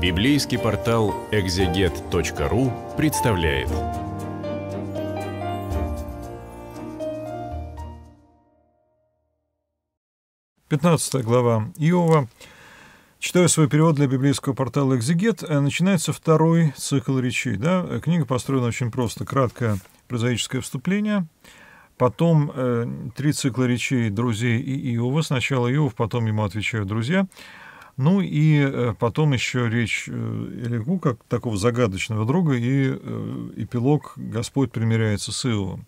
Библейский портал экзегет.ру представляет. Пятнадцатая глава Иова. Читаю свой перевод для библейского портала «Экзегет». Э, начинается второй цикл речей. Да? Э, книга построена очень просто. Краткое прозаическое вступление. Потом э, три цикла речей друзей и Иова. Сначала Иов, потом ему отвечают друзья. Ну и э, потом еще речь э, Элику, как такого загадочного друга, и э, эпилог «Господь примиряется с Иовом».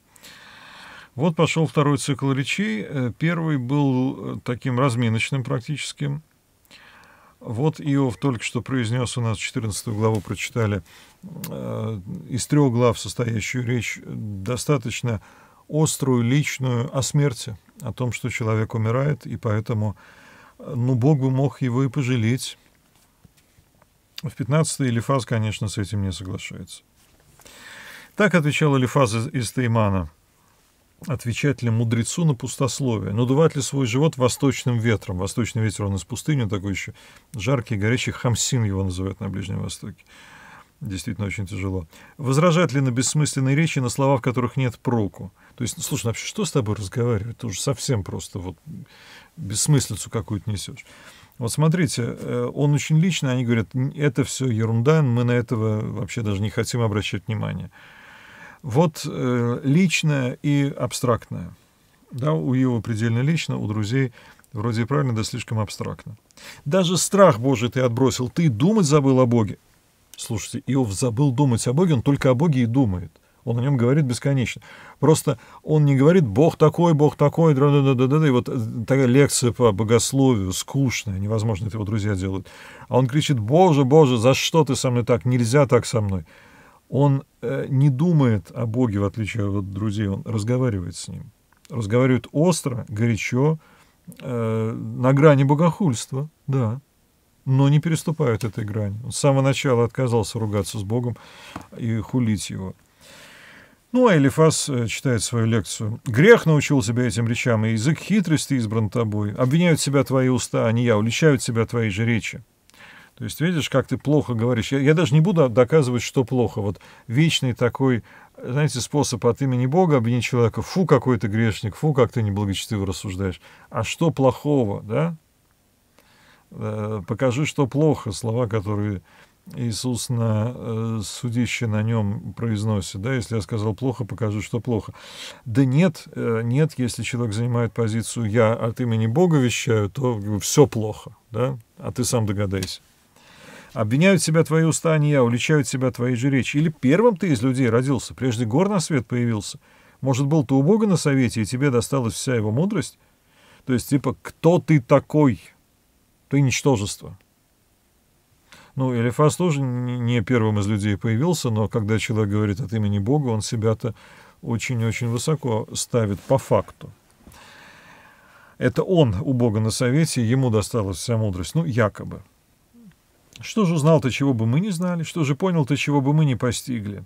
Вот пошел второй цикл речей. Первый был таким разминочным практически. Вот Иов только что произнес, у нас 14 главу прочитали, из трех глав состоящую речь, достаточно острую, личную, о смерти, о том, что человек умирает, и поэтому ну, Бог бы мог его и пожалеть. В 15-й Элифаз, конечно, с этим не соглашается. Так отвечал Элифаз из, из Таймана. Отвечать ли мудрецу на пустословие? Надувать ли свой живот восточным ветром? Восточный ветер, он из пустыни, такой еще жаркий, горячий, хамсин его называют на Ближнем Востоке. Действительно очень тяжело. Возражать ли на бессмысленные речи, на слова, в которых нет проку? То есть, ну, слушай, ну, вообще, что с тобой разговаривать? Ты уже совсем просто вот бессмыслицу какую-то несешь. Вот смотрите, э, он очень лично, они говорят, это все ерунда, мы на этого вообще даже не хотим обращать внимание. Вот э, личное и абстрактное. Да, у его предельно лично, у друзей вроде и правильно, да слишком абстрактно. Даже страх Божий ты отбросил, ты думать забыл о Боге. Слушайте, Иов забыл думать о Боге, он только о Боге и думает. Он о нем говорит бесконечно. Просто он не говорит «Бог такой, Бог такой», да -да -да -да -да, и вот э, такая лекция по богословию, скучная, невозможно, это его друзья делают. А он кричит «Боже, Боже, за что ты со мной так? Нельзя так со мной». Он э, не думает о Боге, в отличие от друзей, он разговаривает с ним. Разговаривает остро, горячо, э, на грани богохульства, да но не переступают этой грани. Он с самого начала отказался ругаться с Богом и хулить его. Ну, а Элифас э, читает свою лекцию. «Грех научил тебя этим речам, и язык хитрости избран тобой. Обвиняют себя твои уста, а не я, уличают себя твои же речи». То есть, видишь, как ты плохо говоришь. Я, я даже не буду доказывать, что плохо. Вот вечный такой, знаете, способ от имени Бога обвинить человека. Фу, какой ты грешник, фу, как ты неблагочестиво рассуждаешь. А что плохого, да? Э, покажи, что плохо, слова, которые Иисус на э, судище на нем произносит, да, если я сказал плохо, покажи, что плохо. Да нет, э, нет, если человек занимает позицию «я от имени Бога вещаю», то все плохо, да, а ты сам догадайся. Обвиняют себя твои уста, а не я, уличают себя твои же речи. Или первым ты из людей родился, прежде гор на свет появился. Может, был ты у Бога на совете, и тебе досталась вся его мудрость? То есть, типа, кто ты такой? ты ничтожество. Ну, Элифас тоже не первым из людей появился, но когда человек говорит от имени Бога, он себя-то очень-очень высоко ставит по факту. Это он у Бога на совете, ему досталась вся мудрость, ну, якобы. Что же узнал ты, чего бы мы не знали? Что же понял ты, чего бы мы не постигли?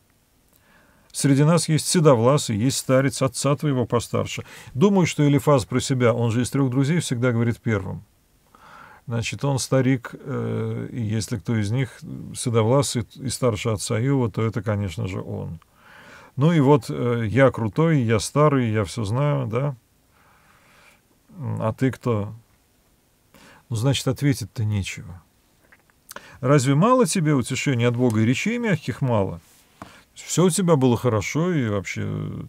Среди нас есть седовласы, есть старец, отца твоего постарше. Думаю, что Элифаз про себя, он же из трех друзей, всегда говорит первым. Значит, он старик, э, и если кто из них седовласый и старше отца Иова, то это, конечно же, он. Ну и вот э, я крутой, я старый, я все знаю, да? А ты кто? Ну, значит, ответить-то нечего. Разве мало тебе утешения от Бога и речей мягких мало? Все у тебя было хорошо и вообще,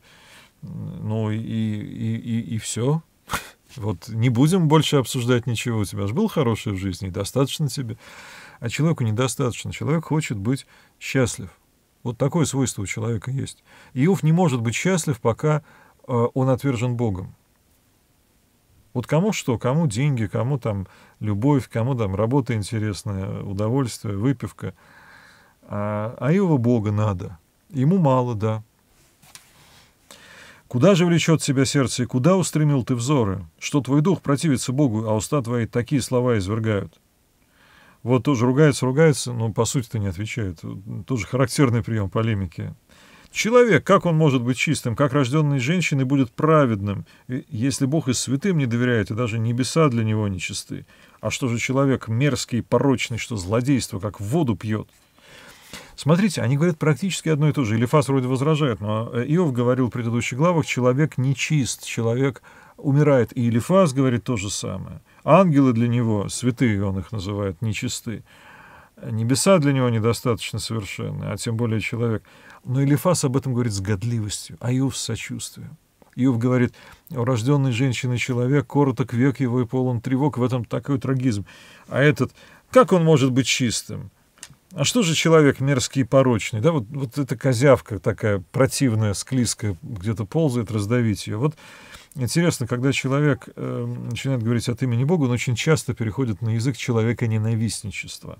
ну и, и, и, и все. Вот не будем больше обсуждать ничего. У тебя же был хороший в жизни, достаточно тебе. А человеку недостаточно. Человек хочет быть счастлив. Вот такое свойство у человека есть. Иов не может быть счастлив, пока э, он отвержен Богом. Вот кому что, кому деньги, кому там любовь, кому там работа интересная, удовольствие, выпивка. А, а его Бога надо. Ему мало, да. Куда же влечет себя сердце, и куда устремил ты взоры? Что твой дух противится Богу, а уста твои такие слова извергают? Вот тоже ругается, ругается, но по сути-то не отвечает. Тоже характерный прием полемики. Человек, как он может быть чистым, как рожденный женщиной будет праведным, э, если Бог и святым не доверяет, и даже небеса для него нечисты? А что же человек мерзкий и порочный, что злодейство, как воду пьет?» Смотрите, они говорят практически одно и то же. Элифас вроде возражает, но э, Иов говорил в предыдущих главах, человек нечист, человек умирает. И Элифас говорит то же самое. Ангелы для него, святые он их называет, нечисты. Небеса для него недостаточно совершенны, а тем более человек. Но Элифас об этом говорит с годливостью, а Иов с сочувствием. Иов говорит, урожденный женщиной человек, короток век его и полон тревог, в этом такой трагизм. А этот, как он может быть чистым? А что же человек мерзкий и порочный? Да, вот, вот эта козявка такая противная, склизкая, где-то ползает, раздавить ее. Вот интересно, когда человек э, начинает говорить от имени Бога, он очень часто переходит на язык человека ненавистничества.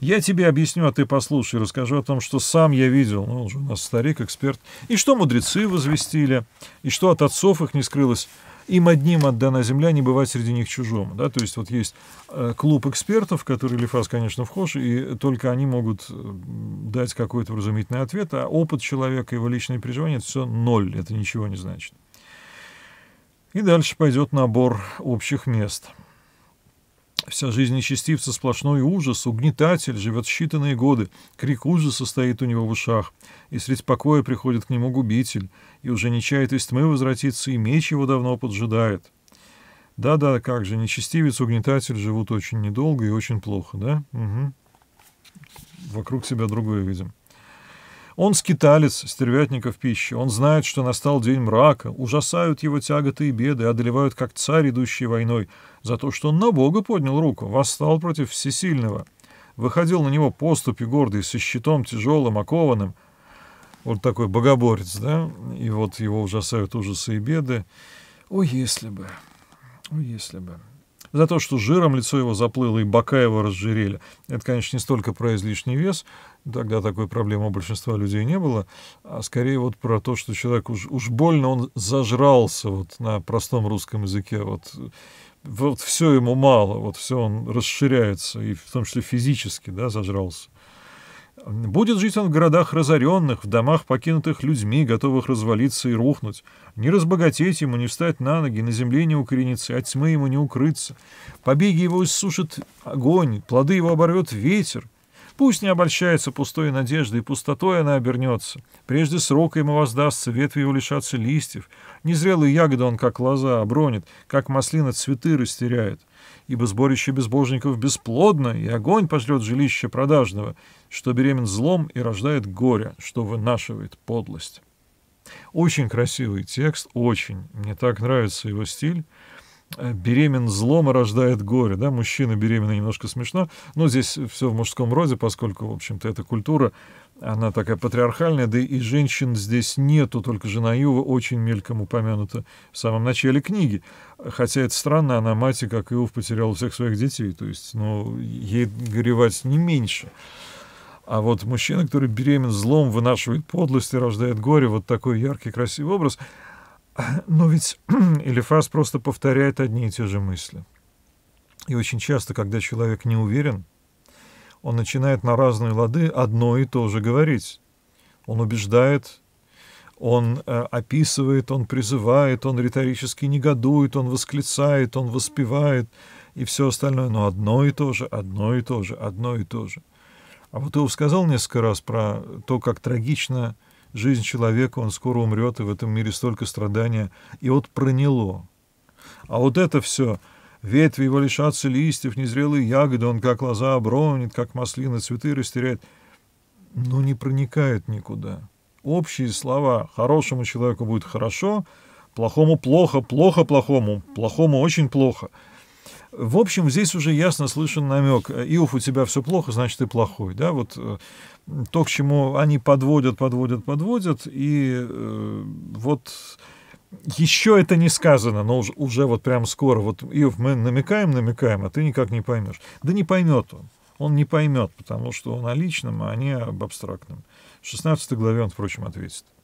Я тебе объясню, а ты послушай, расскажу о том, что сам я видел, ну, он же у нас старик-эксперт, и что мудрецы возвестили, и что от отцов их не скрылось, им одним отдана земля, не бывать среди них чужому. Да? То есть вот есть э, клуб экспертов, в который Лифас, конечно, вхож, и только они могут э, дать какой-то вразумительный ответ, а опыт человека, его личные переживания — это все ноль, это ничего не значит. И дальше пойдет набор общих мест — Вся жизнь нечестивца сплошной ужас, угнетатель, живет считанные годы, крик ужаса стоит у него в ушах, и средь покоя приходит к нему губитель, и уже не чает из тьмы возвратиться, и меч его давно поджидает. Да-да, как же, нечестивец, угнетатель живут очень недолго и очень плохо, да? Угу. Вокруг себя другое видим. Он скиталец, стервятников пищи, он знает, что настал день мрака, ужасают его тяготы и беды, одолевают как царь, идущий войной, за то, что он на Бога поднял руку, восстал против всесильного, выходил на него поступи и гордый, со щитом тяжелым, окованным. Вот такой богоборец, да? И вот его ужасают ужасы и беды. О, если бы, о, если бы за то, что жиром лицо его заплыло и бока его разжирели. Это, конечно, не столько про излишний вес, тогда такой проблемы у большинства людей не было, а скорее вот про то, что человек уж, уж больно он зажрался вот на простом русском языке, вот вот все ему мало, вот все он расширяется, и в том числе физически, да, зажрался. Будет жить он в городах разоренных, в домах, покинутых людьми, готовых развалиться и рухнуть. Не разбогатеть ему, не встать на ноги, на земле не укорениться, от а тьмы ему не укрыться. Побеги его иссушит огонь, плоды его оборвет ветер. Пусть не обольщается пустой надеждой, и пустотой она обернется. Прежде срока ему воздастся, ветви его лишатся листьев. Незрелые ягоды он, как лоза, обронит, как маслина цветы растеряет ибо сборище безбожников бесплодно, и огонь пожрет жилище продажного, что беремен злом и рождает горе, что вынашивает подлость». Очень красивый текст, очень. Мне так нравится его стиль. Э, беремен злом и рождает горе. Да? Мужчина беременный немножко смешно, но здесь все в мужском роде, поскольку, в общем-то, эта культура, она такая патриархальная, да и женщин здесь нету, только жена Юва очень мельком упомянута в самом начале книги. Хотя это странно, она мать, и как Иов, потеряла всех своих детей, то есть, ну, ей горевать не меньше. А вот мужчина, который беремен злом, вынашивает подлость и рождает горе, вот такой яркий, красивый образ – Но ведь Элифас просто повторяет одни и те же мысли. И очень часто, когда человек не уверен, он начинает на разные лады одно и то же говорить. Он убеждает, он э, описывает, он призывает, он риторически негодует, он восклицает, он воспевает и все остальное. Но одно и то же, одно и то же, одно и то же. А вот Иов сказал несколько раз про то, как трагично жизнь человека, он скоро умрет, и в этом мире столько страдания. И вот проняло. А вот это все, ветви его лишатся листьев, незрелые ягоды, он как лоза обронит, как маслины цветы растеряет, но не проникает никуда. Общие слова «хорошему человеку будет хорошо», «плохому плохо», «плохо плохому», «плохому очень плохо», плохому очень плохо в общем, здесь уже ясно слышен намек. Э, Иов, у тебя все плохо, значит, ты плохой. Да? Вот э, то, к чему они подводят, подводят, подводят. И э, вот еще это не сказано, но уже, уже вот прям скоро. Вот, Иов, мы намекаем, намекаем, а ты никак не поймешь. Да не поймет он. Он не поймет, потому что он о личном, а они об абстрактном. В 16 главе он, впрочем, ответит.